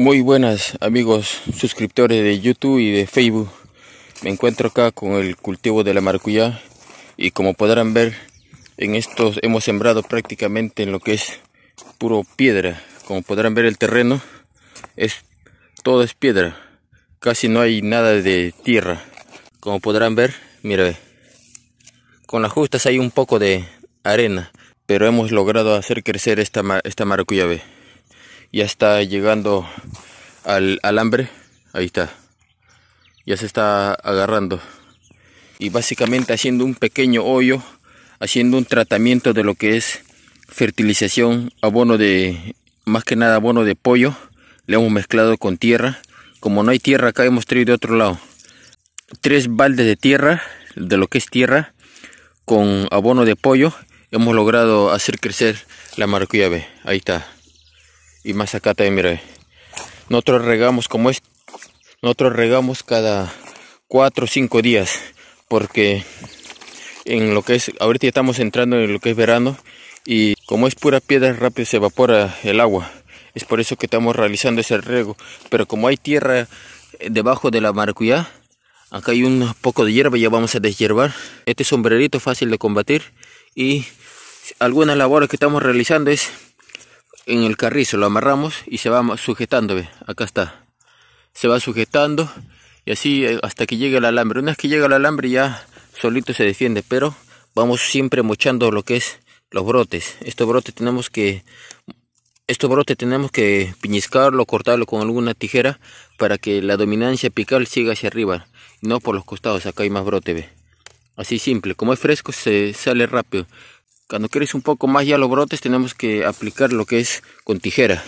Muy buenas amigos suscriptores de YouTube y de Facebook. Me encuentro acá con el cultivo de la maracuyá y como podrán ver en estos hemos sembrado prácticamente en lo que es puro piedra. Como podrán ver el terreno es todo es piedra. Casi no hay nada de tierra. Como podrán ver, mira, con las justas hay un poco de arena, pero hemos logrado hacer crecer esta, esta maracuyá ya está llegando al alambre. Ahí está. Ya se está agarrando. Y básicamente haciendo un pequeño hoyo, haciendo un tratamiento de lo que es fertilización, abono de, más que nada abono de pollo. Le hemos mezclado con tierra. Como no hay tierra acá, hemos traído de otro lado. Tres baldes de tierra, de lo que es tierra, con abono de pollo. Hemos logrado hacer crecer la B, Ahí está y más acá también, mira. Nosotros regamos como es, nosotros regamos cada 4 o 5 días porque en lo que es, ahorita ya estamos entrando en lo que es verano y como es pura piedra rápido se evapora el agua. Es por eso que estamos realizando ese riego. Pero como hay tierra eh, debajo de la maracuyá, acá hay un poco de hierba, ya vamos a deshiervar. Este sombrerito fácil de combatir y alguna labor que estamos realizando es en el carrizo, lo amarramos y se va sujetando, acá está. Se va sujetando y así eh, hasta que llegue el alambre. Una vez que llega el alambre ya solito se defiende, pero vamos siempre mochando lo que es los brotes. Estos brotes tenemos que estos brotes tenemos que piñiscarlo, cortarlo con alguna tijera para que la dominancia apical siga hacia arriba, no por los costados, acá hay más brote, ¿ve? Así simple, como es fresco se sale rápido, cuando quieres un poco más ya los brotes tenemos que aplicar lo que es con tijera.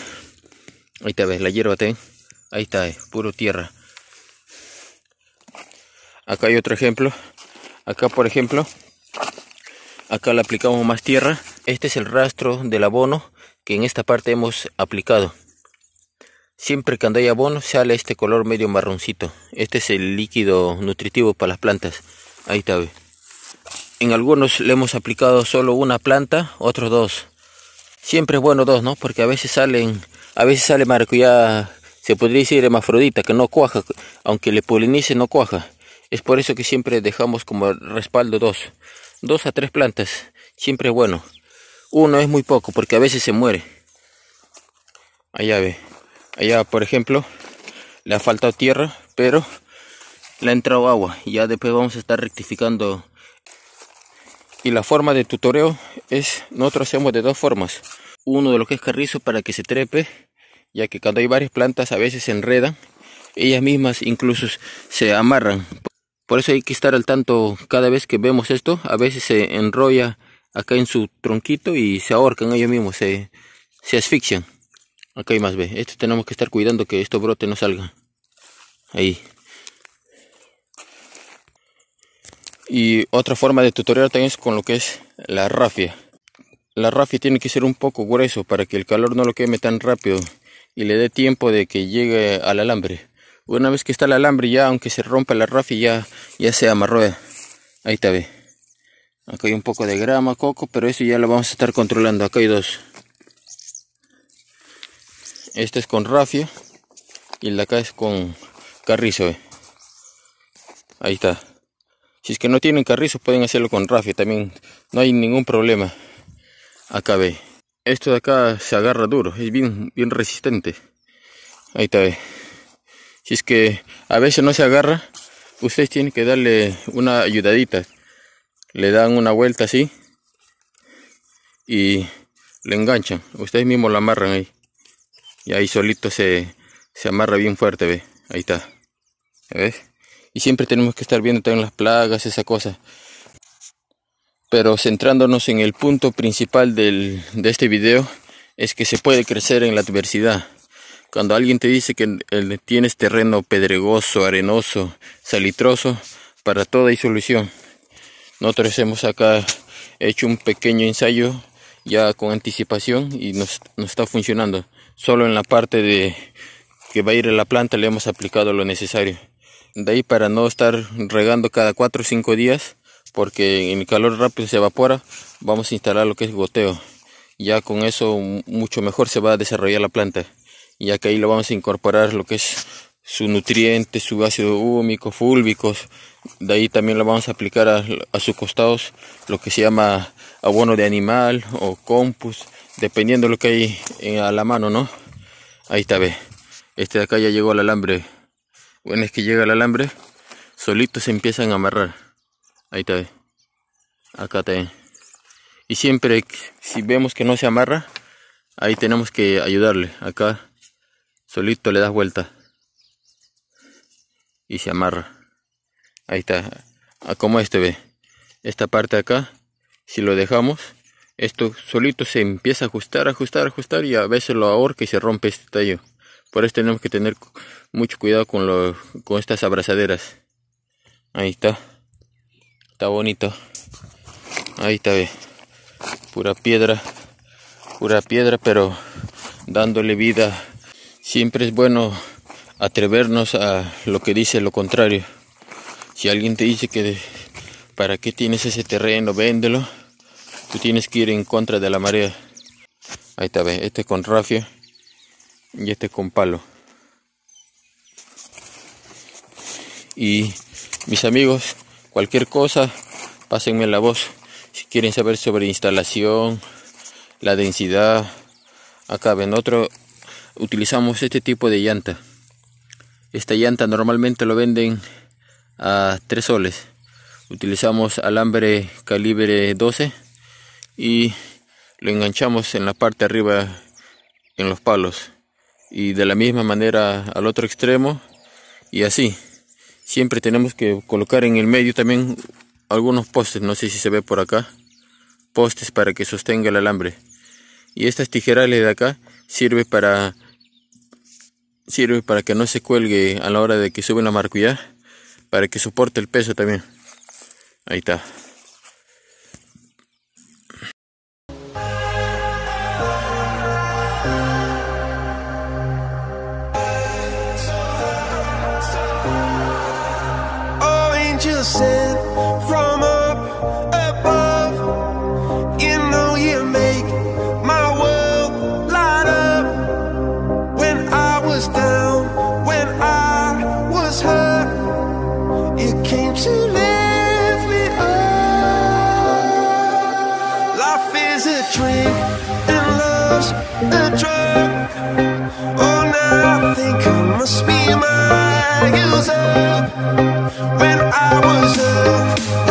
Ahí está, ves, la hierba, Ahí está, eh, puro tierra. Acá hay otro ejemplo. Acá, por ejemplo, acá le aplicamos más tierra. Este es el rastro del abono que en esta parte hemos aplicado. Siempre cuando hay abono sale este color medio marroncito. Este es el líquido nutritivo para las plantas. Ahí está, ve. En algunos le hemos aplicado solo una planta, otros dos. Siempre es bueno dos, ¿no? Porque a veces salen, a veces sale maracuyá, se podría decir hermafrodita, que no cuaja, aunque le polinice no cuaja. Es por eso que siempre dejamos como respaldo dos, dos a tres plantas, siempre es bueno. Uno es muy poco porque a veces se muere. Allá ve, allá por ejemplo, le ha faltado tierra, pero le ha entrado agua. Ya después vamos a estar rectificando y la forma de tutoreo es nosotros hacemos de dos formas uno de lo que es carrizo para que se trepe ya que cuando hay varias plantas a veces se enredan ellas mismas incluso se amarran por eso hay que estar al tanto cada vez que vemos esto a veces se enrolla acá en su tronquito y se ahorcan ellos mismos se, se asfixian acá hay más ve esto tenemos que estar cuidando que esto brote no salga. ahí Y otra forma de tutorial también es con lo que es la rafia. La rafia tiene que ser un poco grueso para que el calor no lo queme tan rápido y le dé tiempo de que llegue al alambre. Una vez que está el alambre ya, aunque se rompa la rafia, ya, se amarró. Ahí está, ve. Acá hay un poco de grama, coco, pero eso ya lo vamos a estar controlando. Acá hay dos. Este es con rafia y el de acá es con carrizo. Ahí está. Si es que no tienen carrizo, pueden hacerlo con rafia también. No hay ningún problema. Acá ve. Esto de acá se agarra duro. Es bien, bien resistente. Ahí está Si es que a veces no se agarra, ustedes tienen que darle una ayudadita. Le dan una vuelta así. Y le enganchan. Ustedes mismos la amarran ahí. Y ahí solito se, se amarra bien fuerte, ve. Ahí está. ¿Ves? Y siempre tenemos que estar viendo también las plagas, esa cosa. Pero centrándonos en el punto principal de este video, es que se puede crecer en la adversidad. Cuando alguien te dice que eh, tienes terreno pedregoso, arenoso, salitroso, para toda disolución, solución. Nosotros hemos acá hecho un pequeño ensayo ya con anticipación y nos, está funcionando. Solo en la parte de que va a ir a la planta le hemos aplicado lo necesario de ahí para no estar regando cada 4 o 5 días porque en el calor rápido se evapora vamos a instalar lo que es goteo ya con eso mucho mejor se va a desarrollar la planta Y acá ahí lo vamos a incorporar lo que es su nutriente, su ácido húmico, fúlbicos. De ahí también lo vamos a aplicar a, sus costados lo que se llama abono de animal o compus. dependiendo lo que hay a la mano, ¿no? Ahí está, ve. Este de acá ya llegó al alambre una vez que llega el alambre, solito se empiezan a amarrar. Ahí está. Acá está. Y siempre, si vemos que no se amarra, ahí tenemos que ayudarle. Acá, solito le das vuelta. Y se amarra. Ahí está. Como este ve. Esta parte de acá, si lo dejamos, esto solito se empieza a ajustar, ajustar, ajustar y a veces lo ahorca y se rompe este tallo. Por eso tenemos que tener mucho cuidado con, con estas abrazaderas. Ahí está. Está bonito. Ahí está, ve. Pura piedra. Pura piedra, pero dándole vida. Siempre es bueno atrevernos a lo que dice lo contrario. Si alguien te dice que para qué tienes ese terreno, véndelo, tú tienes que ir en contra de la marea. Ahí está, ve. Este con rafia y este con palo. Y mis amigos, cualquier cosa, pásenme la voz. Si quieren saber sobre instalación, la densidad, acá ven otro, utilizamos este tipo de llanta. Esta llanta normalmente lo venden a 3 soles. Utilizamos alambre calibre 12 y lo enganchamos en la parte arriba en los palos y de la misma manera al otro extremo y así. Siempre tenemos que colocar en el medio también algunos postes, no sé si se ve por acá, postes para que sostenga el alambre. Y estas tijerales de acá sirve para sirve para que no se cuelgue a la hora de que sube la marcuya, para que soporte el peso también. Ahí está. drink and love's a drug. Oh, now I think I must be my user when I was a.